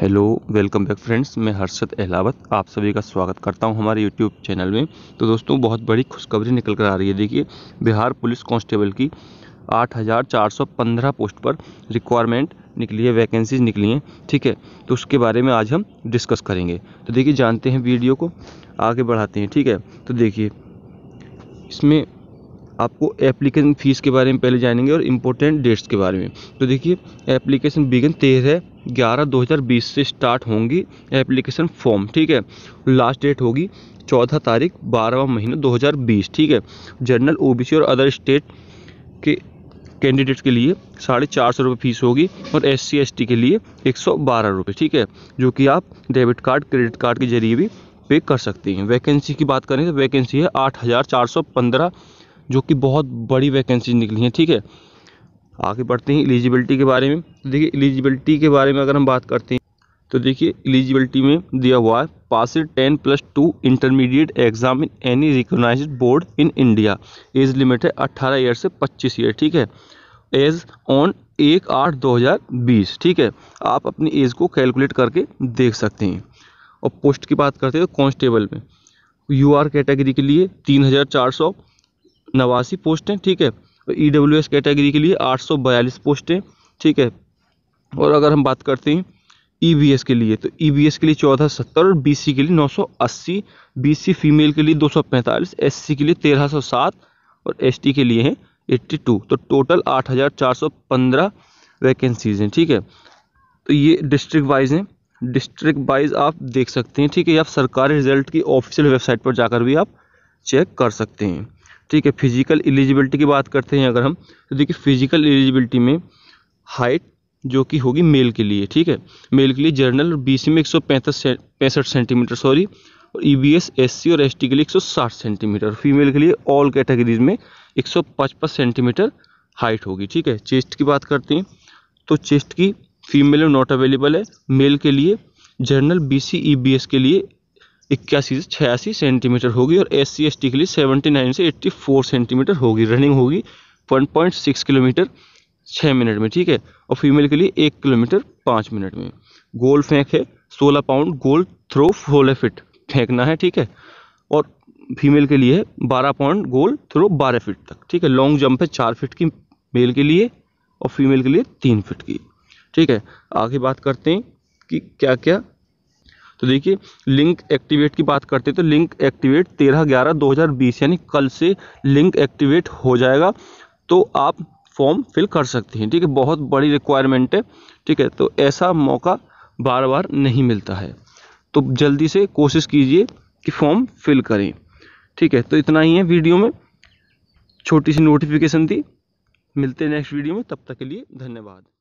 hello welcome back friends मैं हर्षद अहलावत आप सभी का स्वागत करता हूं हमारे यूट्यूब चैनल में तो दोस्तों बहुत बड़ी खुशखबरी निकल कर आ रही है देखिए बिहार पुलिस कांस्टेबल की 8,415 पोस्ट पर रिक्वायरमेंट निकली है वैकेंसीज निकली हैं ठीक है तो उसके बारे में आज हम डिस्कस करेंगे तो देखिए जानते हैं वीडियो को आगे बढ़ाते हैं ठीक है तो देखिए इसमें आपको एप्लीकेशन फ़ीस के बारे में पहले जानेंगे और इम्पोर्टेंट डेट्स के बारे में तो देखिए एप्लीकेशन बिगन तेरह ग्यारह दो हज़ार बीस से स्टार्ट होंगी एप्लीकेशन फॉर्म ठीक है लास्ट डेट होगी चौदह तारीख बारहवा महीना दो हज़ार बीस ठीक है जनरल ओबीसी और अदर स्टेट के कैंडिडेट के लिए साढ़े चार सौ रुपये फीस होगी और एस सी एस टी के लिए एक सौ बारह रुपये ठीक है जो कि आप डेबिट कार्ड क्रेडिट कार्ड के जरिए भी पे कर सकते हैं वैकेंसी की बात करें तो वैकेंसी है आठ हज़ार चार सौ पंद्रह जो कि बहुत बड़ी वैकेंसी निकली हैं ठीक है आगे बढ़ते हैं एलिजिबिलिटी के बारे में तो देखिए एलिजिबिलिटी के बारे में अगर हम बात करते हैं तो देखिए एलिजिबिलिटी में दिया हुआ है pass ten plus two intermediate exam in any recognise board in India age limit है अट्ठारह ईयर से पच्चीस ईयर ठीक है एज ऑन एक आठ दो हज़ार बीस ठीक है आप अपनी एज को कैलकुलेट करके देख सकते हैं और पोस्ट की बात करते हैं तो कॉन्स्टेबल में यू आर कैटेगरी के लिए तीन हज़ार चार सौ नवासी पोस्टें ठीक है और ई डब्ल्यू एस कैटेगरी के लिए आठ सौ बयालीस पोस्टें ठीक है और अगर हम बात करते हैं ई बी एस के लिए तो ई बी एस के लिए चौदह सत्तर और बी सी के लिए नौ सौ अस्सी बी सी फीमेल के लिए दो सौ पैंतालीस एस सी के लिए तेरह सौ सात और एस टी के लिए हैं एट्टी टू तो टोटल आठ हज़ार चार सौ पंद्रह वैकेंसीज हैं ठीक है तो ये डिस्ट्रिक्ट वाइज हैं डिस्ट्रिक्ट वाइज आप देख सकते हैं ठीक है आप सरकारी रिजल्ट की ऑफिशियल वेबसाइट पर जाकर भी आप चेक कर सकते हैं ठीक है फिजिकल एलिजिबिलिटी की बात करते हैं अगर हम तो देखिए फिजिकल एलिजिबिलिटी में हाइट जो कि होगी मेल के लिए ठीक है मेल के लिए जर्नल बी सी में एक सौ पैंसठ सेंटीमीटर सॉरी और E B S S C और एस टी के लिए एक सौ साठ सेंटीमीटर फीमेल के लिए ऑल कैटेगरीज में एक सौ पचपन सेंटीमीटर हाइट होगी ठीक है चेस्ट की बात करते हैं तो चेस्ट की फीमेल में नॉट अवेलेबल है मेल के लिए general B C E B S के लिए इक्यासी से छियासी सेंटीमीटर होगी और एस सी एस टी के लिए सेवेंटी नाइन से एट्टी फोर सेंटीमीटर होगी रनिंग होगी वन पॉइंट सिक्स किलोमीटर छः मिनट में ठीक है और फीमेल के लिए एक किलोमीटर पाँच मिनट में गोल फेंक है सोलह पाउंड गोल थ्रो सोलह फिट फेंकना है ठीक है और फीमेल के लिए बारह पाउंड गोल थ्रो बारह फिट तक ठीक है लॉन्ग जंप है चार फिट की मेल के लिए और फीमेल के लिए तीन फिट की ठीक है आगे बात करते हैं कि क्या क्या तो देखिए लिंक एक्टिवेट की बात करते हैं तो लिंक एक्टिवेट तेरह ग्यारह दो हज़ार बीस यानी कल से लिंक एक्टिवेट हो जाएगा तो आप फॉर्म फिल कर सकते हैं ठीक है बहुत बड़ी रिक्वायरमेंट है ठीक है तो ऐसा मौका बार बार नहीं मिलता है तो जल्दी से कोशिश कीजिए कि फॉर्म फिल करें ठीक है तो इतना ही है वीडियो में छोटी सी नोटिफिकेशन थी मिलते हैं नेक्स्ट वीडियो में तब तक के लिए धन्यवाद